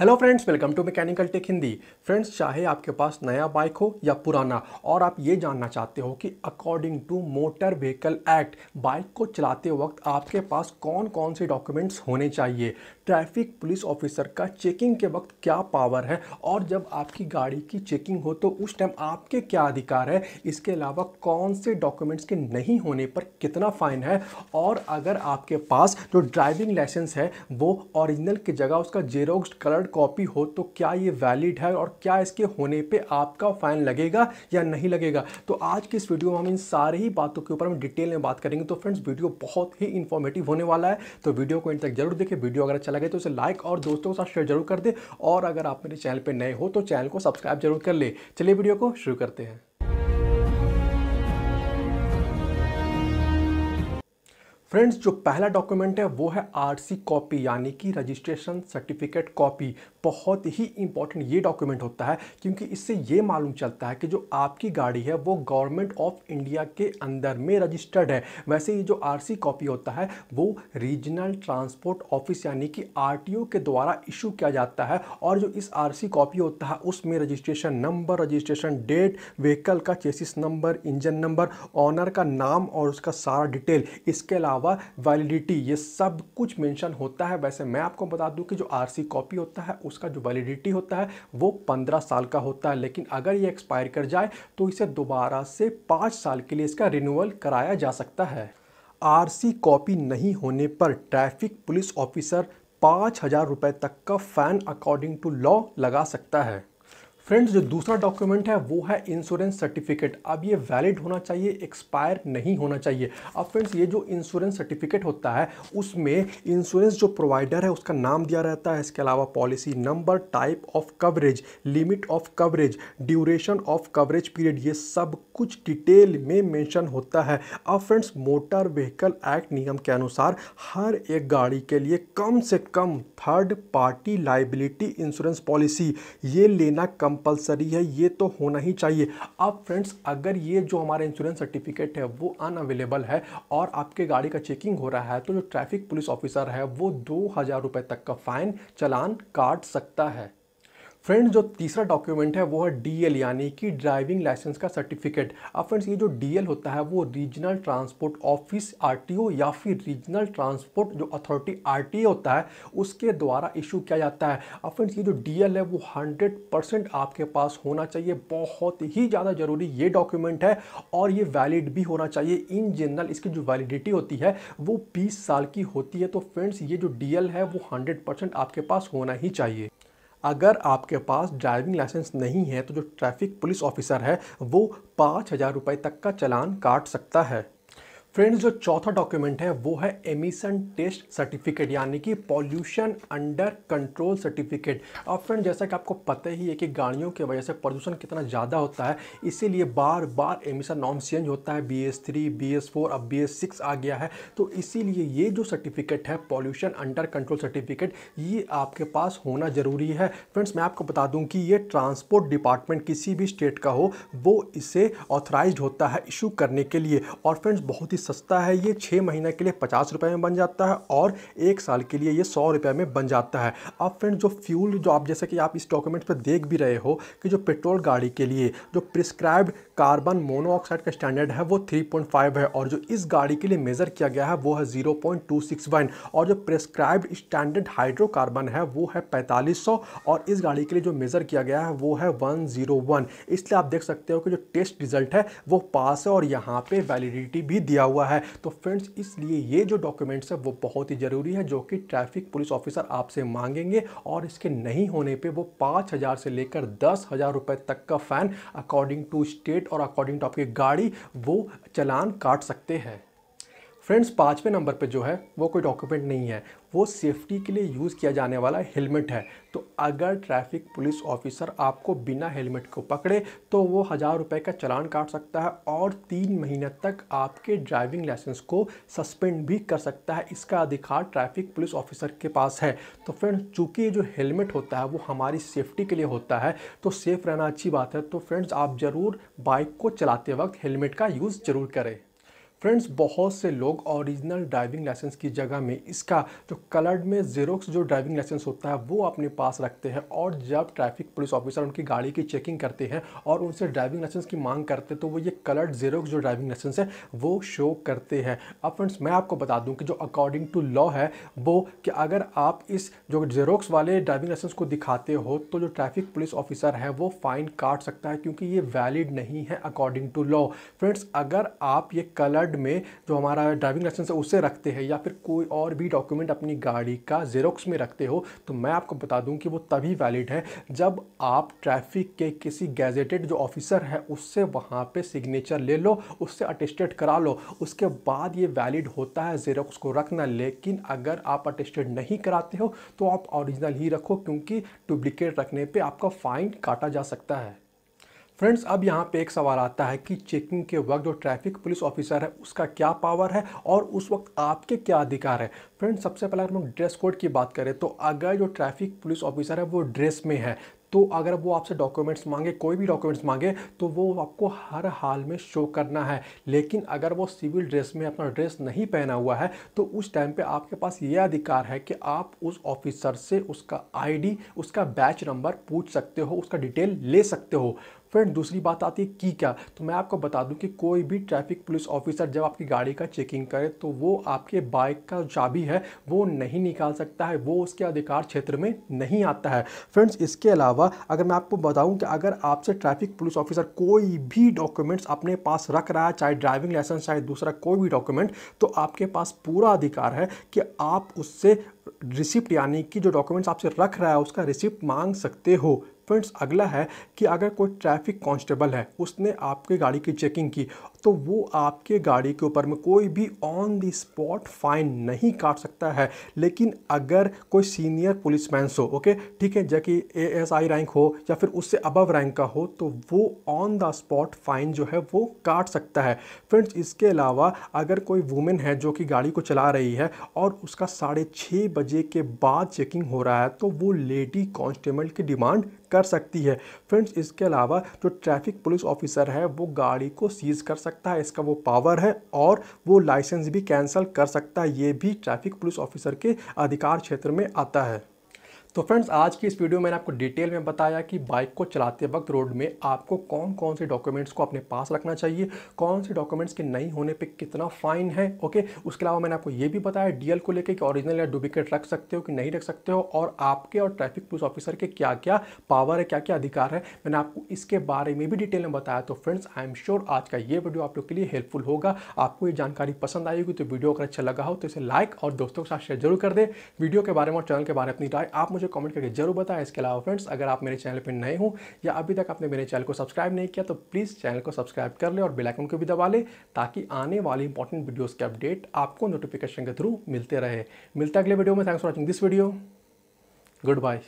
hello friends welcome to mechanical tech Hindi friends चाहे आपके पास नया बाइक हो या पुराना और आप ये जानना चाहते हो कि according to motor vehicle act bike को चलाते वक्त आपके पास कौन कौन से डॉक्यूमेंट्स होने चाहिए ट्रैफिक पुलिस ऑफिसर का चेकिंग के वक्त क्या पावर है और जब आपकी गाड़ी की चेकिंग हो तो उस टाइम आपके क्या अधिकार है इसके अलावा कौन से डॉक्यूमेंट्स के नहीं होने पर कितना फ़ाइन है और अगर आपके पास जो ड्राइविंग लाइसेंस है वो ओरिजिनल की जगह उसका जेरोक्स कलर्ड कॉपी हो तो क्या ये वैलिड है और क्या इसके होने पर आपका फ़ाइन लगेगा या नहीं लगेगा तो आज की इस वीडियो में हम इन सारी ही बातों के ऊपर हम डिटेल में बात करेंगे तो फ्रेंड्स वीडियो बहुत ही इन्फॉर्मेटिव होने वाला है तो वीडियो को इन तक जरूर देखें वीडियो अगर अच्छा लगे तो इसे लाइक और दोस्तों के साथ शेयर जरूर कर दे और अगर आप मेरे चैनल पर नए हो तो चैनल को सब्सक्राइब जरूर कर ले चलिए वीडियो को शुरू करते हैं फ्रेंड्स जो पहला डॉक्यूमेंट है वो है आरसी कॉपी यानी कि रजिस्ट्रेशन सर्टिफिकेट कॉपी बहुत ही इंपॉर्टेंट ये डॉक्यूमेंट होता है क्योंकि इससे ये मालूम चलता है कि जो आपकी गाड़ी है वो गवर्नमेंट ऑफ इंडिया के अंदर में रजिस्टर्ड है वैसे ये जो आरसी कॉपी होता है वो रीजनल ट्रांसपोर्ट ऑफिस यानी कि आर के द्वारा इशू किया जाता है और जो इस आर कॉपी होता है उसमें registration number registration date vehicle का chassis number engine number owner का नाम और उसका सारा डिटेल इसके अलावा अलावा वैलिडिटी ये सब कुछ मेंशन होता है वैसे मैं आपको बता दूं कि जो आरसी कॉपी होता है उसका जो वैलिडिटी होता है वो पंद्रह साल का होता है लेकिन अगर ये एक्सपायर कर जाए तो इसे दोबारा से पाँच साल के लिए इसका रिन्यूअल कराया जा सकता है आरसी कॉपी नहीं होने पर ट्रैफिक पुलिस ऑफिसर पाँच हज़ार रुपये तक का फ़ैन अकॉर्डिंग टू लॉ लगा सकता है फ्रेंड्स जो दूसरा डॉक्यूमेंट है वो है इंश्योरेंस सर्टिफिकेट अब ये वैलिड होना चाहिए एक्सपायर नहीं होना चाहिए अब फ्रेंड्स ये जो इंश्योरेंस सर्टिफिकेट होता है उसमें इंश्योरेंस जो प्रोवाइडर है उसका नाम दिया रहता है इसके अलावा policy number type of coverage limit of coverage duration of coverage period ये सब कुछ डिटेल में मैंशन होता है अब फ्रेंड्स मोटर व्हीकल एक्ट नियम के अनुसार हर एक गाड़ी के लिए कम से कम third party liability insurance policy ये लेना कम कंपलसरी है ये तो होना ही चाहिए अब फ्रेंड्स अगर ये जो हमारा इंश्योरेंस सर्टिफिकेट है वो अनअवेलेबल है और आपके गाड़ी का चेकिंग हो रहा है तो जो ट्रैफिक पुलिस ऑफिसर है वो दो हज़ार रुपये तक का फ़ाइन चलान काट सकता है फ्रेंड्स जो तीसरा डॉक्यूमेंट है वो है डीएल यानी कि ड्राइविंग लाइसेंस का सर्टिफिकेट अब फ्रेंड्स ये जो डीएल होता है वो रीजनल ट्रांसपोर्ट ऑफिस आरटीओ या फिर रीजनल ट्रांसपोर्ट जो अथॉरिटी ओ होता है उसके द्वारा इशू किया जाता है अब फ्रेंड्स ये जो डीएल है वो हंड्रेड परसेंट आपके पास होना चाहिए बहुत ही ज़्यादा ज़रूरी ये डॉक्यूमेंट है और ये वैलिड भी होना चाहिए इन जनरल इसकी जो वैलिडिटी होती है वो बीस साल की होती है तो फ्रेंड्स ये जो डी है वो हंड्रेड आपके पास होना ही चाहिए अगर आपके पास ड्राइविंग लाइसेंस नहीं है तो जो ट्रैफिक पुलिस ऑफिसर है वो पाँच हज़ार रुपये तक का चलान काट सकता है फ्रेंड्स जो चौथा डॉक्यूमेंट है वो है एमिशन टेस्ट सर्टिफिकेट यानी कि पॉल्यूशन अंडर कंट्रोल सर्टिफिकेट अब फ्रेंड जैसा कि आपको पता ही है कि गाड़ियों की वजह से प्रदूषण कितना ज़्यादा होता है इसीलिए बार बार एमिशन नॉर्म चेंज होता है B S three B S four अब बी एस सिक्स आ गया है तो इसीलिए ये जो सर्टिफिकेट है पॉल्यूशन अंडर कंट्रोल सर्टिफिकेट ये आपके पास होना ज़रूरी है फ्रेंड्स मैं आपको बता दूँ कि ये ट्रांसपोर्ट डिपार्टमेंट किसी भी स्टेट का हो वो इसे ऑथराइज होता है इशू करने के लिए और फ्रेंड्स बहुत ही सस्ता है ये छः महीने के लिए पचास रुपये में बन जाता है और एक साल के लिए ये सौ रुपये में बन जाता है अब फ्रेंड जो फ्यूल जो आप जैसे कि आप इस डॉक्यूमेंट पर देख भी रहे हो कि जो पेट्रोल गाड़ी के लिए जो प्रिस्क्राइब्ड कार्बन मोनोऑक्साइड का स्टैंडर्ड है वो 3.5 है और जो इस गाड़ी के लिए मेज़र किया गया है वो है 0.261 और जो प्रेस्क्राइब्ड स्टैंडर्ड हाइड्रोकार्बन है वो है 4500 और इस गाड़ी के लिए जो मेज़र किया गया है वो है 101 इसलिए आप देख सकते हो कि जो टेस्ट रिजल्ट है वो पास है और यहाँ पर वैलिडिटी भी दिया हुआ है तो फ्रेंड्स इसलिए ये जो डॉक्यूमेंट्स है वो बहुत ही ज़रूरी है जो कि ट्रैफिक पुलिस ऑफिसर आपसे मांगेंगे और इसके नहीं होने पर वो पाँच से लेकर दस हज़ार तक का फ़ैन अकॉर्डिंग टू स्टेट और अकॉर्डिंग टू आपकी गाड़ी वो चलान काट सकते हैं फ्रेंड्स पाँचवें नंबर पे जो है वो कोई डॉक्यूमेंट नहीं है वो सेफ्टी के लिए यूज़ किया जाने वाला हेलमेट है तो अगर ट्रैफिक पुलिस ऑफिसर आपको बिना हेलमेट को पकड़े तो वो हज़ार रुपये का चलान काट सकता है और तीन महीने तक आपके ड्राइविंग लाइसेंस को सस्पेंड भी कर सकता है इसका अधिकार ट्रैफिक पुलिस ऑफिसर के पास है तो फ्रेंड्स चूँकि जो हेलमेट होता है वो हमारी सेफ्टी के लिए होता है तो सेफ़ रहना अच्छी बात है तो फ्रेंड्स आप ज़रूर बाइक को चलाते वक्त हेलमेट का यूज़ ज़रूर करें फ्रेंड्स बहुत से लोग ओरिजिनल ड्राइविंग लाइसेंस की जगह में इसका जो कलर्ड में जेरोक्स जो ड्राइविंग लाइसेंस होता है वो अपने पास रखते हैं और जब ट्रैफिक पुलिस ऑफिसर उनकी गाड़ी की चेकिंग करते हैं और उनसे ड्राइविंग लाइसेंस की मांग करते हैं तो वो ये कलर्ड जेरोक्स जो ड्राइविंग लाइसेंस है वो शो करते हैं अब फ्रेंड्स मैं आपको बता दूँ कि जो अकॉर्डिंग टू लॉ है वो कि अगर आप इस जो जेरोक्स वाले ड्राइविंग लाइसेंस को दिखाते हो तो जो ट्रैफिक पुलिस ऑफिसर है वो फ़ाइन काट सकता है क्योंकि ये वैलिड नहीं है अकॉर्डिंग टू लॉ फ्रेंड्स अगर आप ये कलर्ड कार्ड में जो हमारा ड्राइविंग लाइसेंस है उसे रखते हैं या फिर कोई और भी डॉक्यूमेंट अपनी गाड़ी का जेरोक्स में रखते हो तो मैं आपको बता दूं कि वो तभी वैलिड है जब आप ट्रैफिक के किसी गैजेटेड जो ऑफिसर है उससे वहाँ पर सिग्नेचर ले लो उससे अटेस्टेड करा लो उसके बाद ये वैलिड होता है जेरोक्स को रखना लेकिन अगर आप अटेस्टेड नहीं कराते हो तो आप ओरिजिनल ही रखो क्योंकि डुप्लीकेट रखने पर आपका फ़ाइन काटा जा सकता है फ्रेंड्स अब यहाँ पे एक सवाल आता है कि चेकिंग के वक्त जो ट्रैफिक पुलिस ऑफिसर है उसका क्या पावर है और उस वक्त आपके क्या अधिकार है फ्रेंड्स सबसे पहले हम ड्रेस कोड की बात करें तो अगर जो ट्रैफिक पुलिस ऑफिसर है वो ड्रेस में है तो अगर वो आपसे डॉक्यूमेंट्स मांगे कोई भी डॉक्यूमेंट्स मांगे तो वो आपको हर हाल में शो करना है लेकिन अगर वो सिविल ड्रेस में अपना ड्रेस नहीं पहना हुआ है तो उस टाइम पे आपके पास ये अधिकार है कि आप उस ऑफिसर से उसका आईडी उसका बैच नंबर पूछ सकते हो उसका डिटेल ले सकते हो फ्रेंड दूसरी बात आती है की क्या तो मैं आपको बता दूं कि कोई भी ट्रैफिक पुलिस ऑफिसर जब आपकी गाड़ी का चेकिंग करे तो वो आपके बाइक का चाबी है वो नहीं निकाल सकता है वो उसके अधिकार क्षेत्र में नहीं आता है फ्रेंड्स इसके अलावा अगर मैं आपको बताऊं कि अगर आपसे ट्रैफिक पुलिस ऑफिसर कोई भी डॉक्यूमेंट्स अपने पास रख रहा है चाहे ड्राइविंग लाइसेंस चाहे दूसरा कोई भी डॉक्यूमेंट तो आपके पास पूरा अधिकार है कि आप उससे रिसिप्ट यानी कि जो डॉक्यूमेंट्स आपसे रख रहा है उसका रिसिप्ट मांग सकते हो फ्रेंड्स अगला है कि अगर कोई ट्रैफिक कांस्टेबल है उसने आपकी गाड़ी की चेकिंग की तो वो आपके गाड़ी के ऊपर में कोई भी ऑन द स्पॉट फाइन नहीं काट सकता है लेकिन अगर कोई सीनियर पुलिस मैंस हो ओके ठीक है जबकि ए एस आई रैंक हो या फिर उससे अबव रैंक का हो तो वो ऑन द स्पॉट फाइन जो है वो काट सकता है फ्रेंड्स इसके अलावा अगर कोई वुमेन है जो कि गाड़ी को चला रही है और उसका साढ़े छः बजे के बाद चेकिंग हो रहा है तो वो लेडी कॉन्स्टेबल की डिमांड कर सकती है फ्रेंड्स इसके अलावा जो ट्रैफिक पुलिस ऑफिसर है वो गाड़ी को सीज़ कर सकता है इसका वो पावर है और वो लाइसेंस भी कैंसिल कर सकता है ये भी ट्रैफिक पुलिस ऑफिसर के अधिकार क्षेत्र में आता है तो फ्रेंड्स आज की इस वीडियो में मैंने आपको डिटेल में बताया कि बाइक को चलाते वक्त रोड में आपको कौन कौन से डॉक्यूमेंट्स को अपने पास रखना चाहिए कौन से डॉक्यूमेंट्स के नहीं होने पे कितना फ़ाइन है ओके उसके अलावा मैंने आपको ये भी बताया डीएल को लेकर कि ओरिजिनल या डुप्लीकेट रख सकते हो कि नहीं रख सकते हो और आपके और ट्रैफिक पुलिस ऑफिसर के क्या क्या पावर है क्या क्या अधिकार है मैंने आपको इसके बारे में भी डिटेल में बताया तो फ्रेंड्स आई एम श्योर आज का ये वीडियो आप लोग के लिए हेल्पफुल होगा आपको ये जानकारी पसंद आएगी तो वीडियो अगर अच्छा लगा हो तो इसे लाइक और दोस्तों के साथ शेयर जरूर कर दे वीडियो के बारे में और चैनल के बारे में अपनी राय आप मुझे कमेंट करके जरूर बताएं इसके अलावा फ्रेंड्स अगर आप मेरे चैनल पर नए हो या अभी तक आपने मेरे चैनल को सब्सक्राइब नहीं किया तो प्लीज़ चैनल को सब्सक्राइब कर ले और बेलाइकन को भी दबा लें ताकि आने वाली इंपॉर्टेंट वीडियोज़ के अपडेट आपको नोटिफिकेशन के थ्रू मिलते रहे मिलता अगले वीडियो में thanks for watching this video good bye